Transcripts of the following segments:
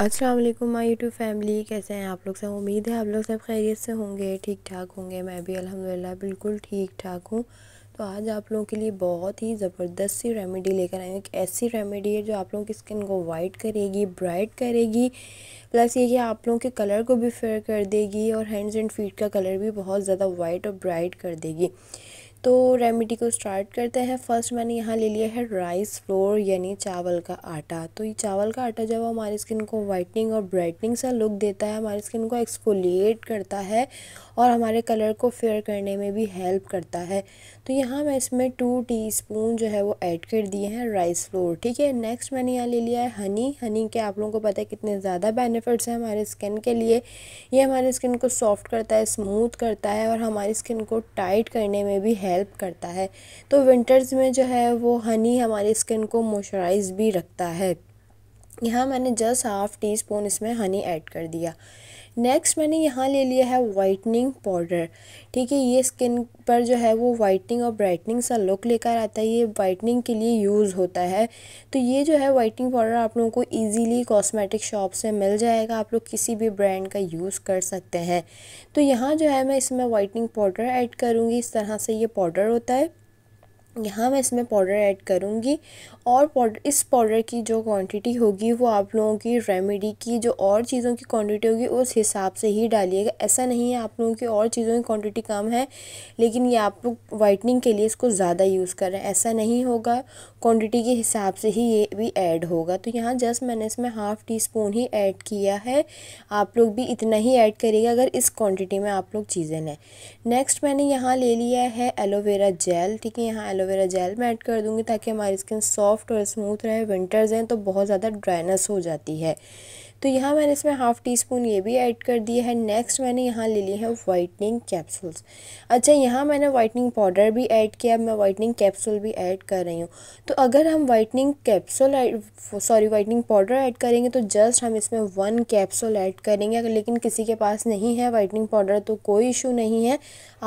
अस्सलाम वालेकुम my YouTube family कैसे हैं आप लोग सब उम्मीद है आप लोग सब खैरियत से होंगे ठीक ठाक होंगे मैं भी अल्हम्दुलिल्लाह बिल्कुल ठीक ठाक हूँ तो आज आप लोगों के लिए बहुत ही ज़बरदस्त सी रेमेडी लेकर आई हूँ एक ऐसी रेमेडी है जो आप लोगों की स्किन को वाइट करेगी ब्राइट करेगी प्लस ये कि आप लोगों के कलर को भी फेयर कर देगी और हैंड्स एंड फीट का कलर भी बहुत ज़्यादा वाइट और ब्राइट कर देगी तो रेमेडी को स्टार्ट करते हैं फर्स्ट मैंने यहाँ ले लिया है राइस फ्लोर यानी चावल का आटा तो ये चावल का आटा जब हमारी स्किन को वाइटनिंग और ब्राइटनिंग सा लुक देता है हमारी स्किन को एक्सफोलिएट करता है और हमारे कलर को फेयर करने में भी हेल्प करता है तो यहाँ मैं इसमें टू स्पून जो है वो ऐड कर दिए हैं राइस फ्लोर ठीक है नेक्स्ट मैंने यहाँ ले लिया है हनी हनी के आप लोगों को पता है कितने ज़्यादा बेनिफिट्स हैं हमारे स्किन के लिए ये हमारी स्किन को सॉफ्ट करता है स्मूथ करता है और हमारी स्किन को टाइट करने में भी हेल्प हेल्प करता है तो विंटर्स में जो है वो हनी हमारी स्किन को मॉइस्चराइज भी रखता है यहाँ मैंने जस्ट हाफ़ टी स्पून इसमें हनी ऐड कर दिया नेक्स्ट मैंने यहाँ ले लिया है वाइटनिंग पाउडर ठीक है ये स्किन पर जो है वो वाइटनिंग और ब्राइटनिंग सा लुक लेकर आता है ये वाइटनिंग के लिए यूज़ होता है तो ये जो है वाइटनिंग पाउडर आप लोगों को इजीली कॉस्मेटिक शॉप से मिल जाएगा आप लोग किसी भी ब्रांड का यूज़ कर सकते हैं तो यहाँ जो है मैं इसमें वाइटनिंग पाउडर ऐड करूँगी इस तरह से ये पाउडर होता है यहाँ मैं इसमें पाउडर ऐड करूँगी और पाउडर इस पाउडर की जो क्वांटिटी होगी वो आप लोगों की रेमेडी की जो और चीज़ों की क्वांटिटी होगी उस हिसाब से ही डालिएगा ऐसा नहीं है आप लोगों की और चीज़ों की क्वांटिटी कम है लेकिन ये आप लोग वाइटनिंग के लिए इसको ज़्यादा यूज़ कर रहे हैं ऐसा नहीं होगा क्वांटिटी के हिसाब से ही ये भी ऐड होगा तो यहाँ जस्ट मैंने इसमें हाफ़ टी स्पून ही ऐड किया है आप लोग भी इतना ही ऐड करिएगा अगर इस क्वान्टिटी में आप लोग चीज़ें लें नेक्स्ट मैंने यहाँ ले लिया है एलोवेरा जेल ठीक है यहाँ एलोवेरा जेल मैं ऐड कर दूँगी ताकि हमारी स्किन सॉफ्ट सॉफ्ट और स्मूथ रहे विंटर्स हैं तो बहुत ज़्यादा ड्राइनेस हो जाती है तो यहाँ मैंने इसमें हाफ़ टी स्पून ये भी ऐड कर दिया है नेक्स्ट मैंने यहाँ ले ली है वाइटनिंग कैप्सूल्स अच्छा यहाँ मैंने वाइटनिंग पाउडर भी ऐड किया अब मैं वाइटनिंग कैप्सूल भी ऐड कर रही हूँ तो अगर हम whitening capsule sorry whitening powder add करेंगे तो जस्ट हम इसमें वन कैप्सूल ऐड करेंगे अगर लेकिन किसी के पास नहीं है वाइटनिंग पाउडर तो कोई इशू नहीं है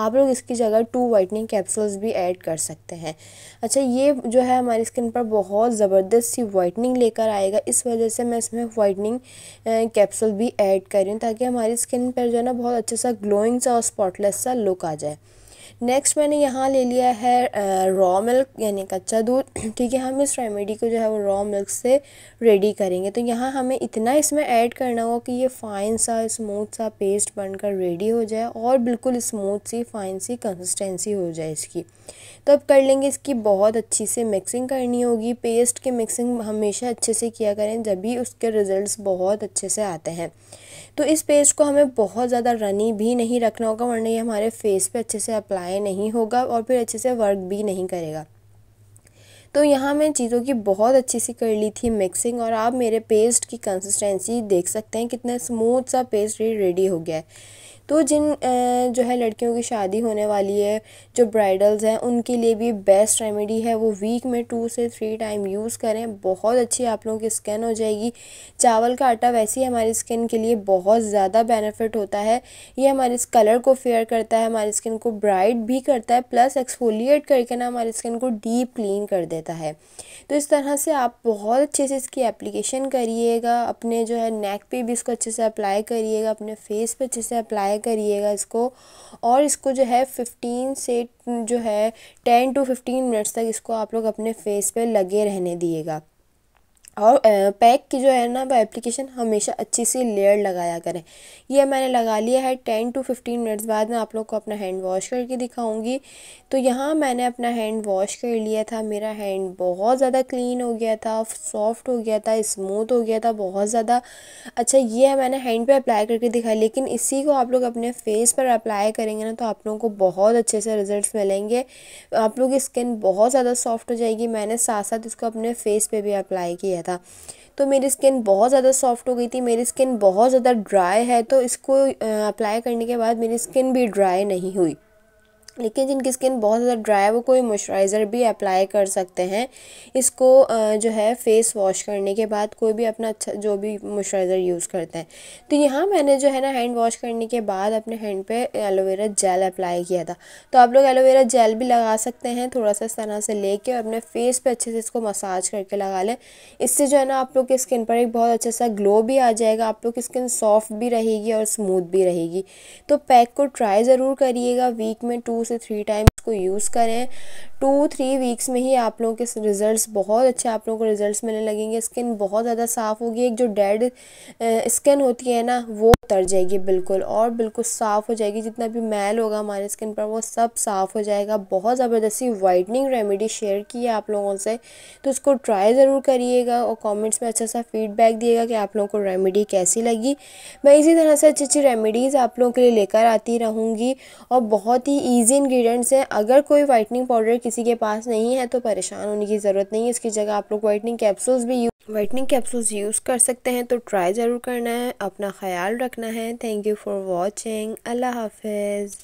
आप लोग इसकी जगह टू वाइटनिंग कैप्सूल्स भी ऐड कर सकते हैं अच्छा ये जो है हमारी स्किन पर बहुत ज़बरदस्त सी वाइटनिंग लेकर आएगा इस वजह से मैं इसमें वाइटनिंग कैप्सूल भी ऐड कर रही हूँ ताकि हमारी स्किन पर जो है ना बहुत अच्छा सा ग्लोइंग सा और स्पॉटलेस सा लुक आ जाए नेक्स्ट मैंने यहाँ ले लिया है रॉ मिल्क यानी कच्चा दूध ठीक है हम इस रेमेडी को जो है वो रॉ मिल्क से रेडी करेंगे तो यहाँ हमें इतना इसमें ऐड करना होगा कि ये फ़ाइन सा स्मूथ सा पेस्ट बनकर रेडी हो जाए और बिल्कुल स्मूथ सी फ़ाइन सी कंसिस्टेंसी हो जाए इसकी तो अब कर लेंगे इसकी बहुत अच्छी से मिक्सिंग करनी होगी पेस्ट के मिक्सिंग हमेशा अच्छे से किया करें जब भी उसके रिज़ल्ट बहुत अच्छे से आते हैं तो इस पेस्ट को हमें बहुत ज़्यादा रनी भी नहीं रखना होगा वरना ये हमारे फेस पे अच्छे से अप्लाई अप्लाई नहीं होगा और फिर अच्छे से वर्क भी नहीं करेगा तो यहाँ मैं चीज़ों की बहुत अच्छे से कर ली थी मिक्सिंग और आप मेरे पेस्ट की कंसिस्टेंसी देख सकते हैं कितना स्मूथ सा पेस्ट रेडी हो गया है तो जिन जो है लड़कियों की शादी होने वाली है जो ब्राइडल्स हैं उनके लिए भी बेस्ट रेमेडी है वो वीक में टू से थ्री टाइम यूज़ करें बहुत अच्छी आप लोगों की स्किन हो जाएगी चावल का आटा वैसे ही हमारी स्किन के लिए बहुत ज़्यादा बेनिफिट होता है ये हमारे कलर को फेयर करता है हमारी स्किन को ब्राइट भी करता है प्लस एक्सफोलिएट करके ना हमारी स्किन को डीप क्लीन कर देता है तो इस तरह से आप बहुत अच्छे से इसकी एप्लीकेशन करिएगा अपने जो है नेक पे भी इसको अच्छे से अप्लाई करिएगा अपने फेस पे अच्छे से अप्लाई ट्राई करिएगा इसको और इसको जो है फिफ्टीन से जो है टेन टू फिफ्टीन मिनट्स तक इसको आप लोग अपने फेस पे लगे रहने दिएगा और पैक की जो है ना वो एप्लीकेशन हमेशा अच्छी सी लेयर लगाया करें ये मैंने लगा लिया है टेन टू फिफ्टीन मिनट्स बाद मैं आप लोग को अपना हैंड वॉश करके दिखाऊंगी तो यहाँ मैंने अपना हैंड वॉश कर लिया था मेरा हैंड बहुत ज़्यादा क्लीन हो गया था सॉफ्ट हो गया था स्मूथ हो गया था बहुत ज़्यादा अच्छा ये है मैंने हैंड पर अप्लाई करके दिखाया लेकिन इसी को आप लोग अपने फेस पर अप्लाई करेंगे ना तो आप लोगों को बहुत अच्छे से रिजल्ट मिलेंगे आप लोग की स्किन बहुत ज़्यादा सॉफ्ट हो जाएगी मैंने साथ साथ इसको अपने फेस पर भी अप्लाई किया था तो मेरी स्किन बहुत ज़्यादा सॉफ्ट हो गई थी मेरी स्किन बहुत ज़्यादा ड्राई है तो इसको अप्लाई करने के बाद मेरी स्किन भी ड्राई नहीं हुई लेकिन जिनकी स्किन बहुत ज़्यादा ड्राई है वो कोई मॉइस्चराइज़र भी अप्लाई कर सकते हैं इसको जो है फेस वॉश करने के बाद कोई भी अपना अच्छा जो भी मॉइस्चराइज़र यूज़ करते हैं तो यहाँ मैंने जो है ना हैंड वॉश करने के बाद अपने हैंड पे एलोवेरा जेल अप्लाई किया था तो आप लोग एलोवेरा जेल भी लगा सकते हैं थोड़ा सा इस तरह से ले कर अपने फेस पर अच्छे से इसको मसाज करके लगा लें इससे जो है ना आप लोग की स्किन पर एक बहुत अच्छा सा ग्लो भी आ जाएगा आप लोग की स्किन सॉफ्ट भी रहेगी और स्मूथ भी रहेगी तो पैक को ट्राई ज़रूर करिएगा वीक में टू टू से थ्री टाइम को यूज़ करें टू थ्री वीक्स में ही आप लोगों के रिज़ल्ट्स बहुत अच्छे आप लोगों को रिज़ल्ट्स मिलने लगेंगे स्किन बहुत ज़्यादा साफ़ होगी एक जो डेड स्किन होती है ना वो उतर जाएगी बिल्कुल और बिल्कुल साफ़ हो जाएगी जितना भी मैल होगा हमारे स्किन पर वो सब साफ़ हो जाएगा बहुत ज़बरदस्ती वाइटनिंग रेमेडी शेयर की है आप लोगों से तो उसको ट्राई ज़रूर करिएगा और कॉमेंट्स में अच्छा सा फीडबैक दिएगा कि आप लोगों को रेमेडी कैसी लगी मैं इसी तरह से अच्छी अच्छी रेमेडीज़ आप लोगों के लिए लेकर आती रहूँगी और बहुत ही ईजी इन्ग्रीडियंट्स हैं अगर कोई वाइटनिंग पाउडर किसी के पास नहीं है तो परेशान होने की ज़रूरत नहीं है इसकी जगह आप लोग वाइटनिंग कैप्सूल्स भी वाइटनिंग कैप्सूल्स यूज़ कर सकते हैं तो ट्राई ज़रूर करना है अपना ख्याल रखना है थैंक यू फॉर वॉचिंग अल्लाह हाफिज़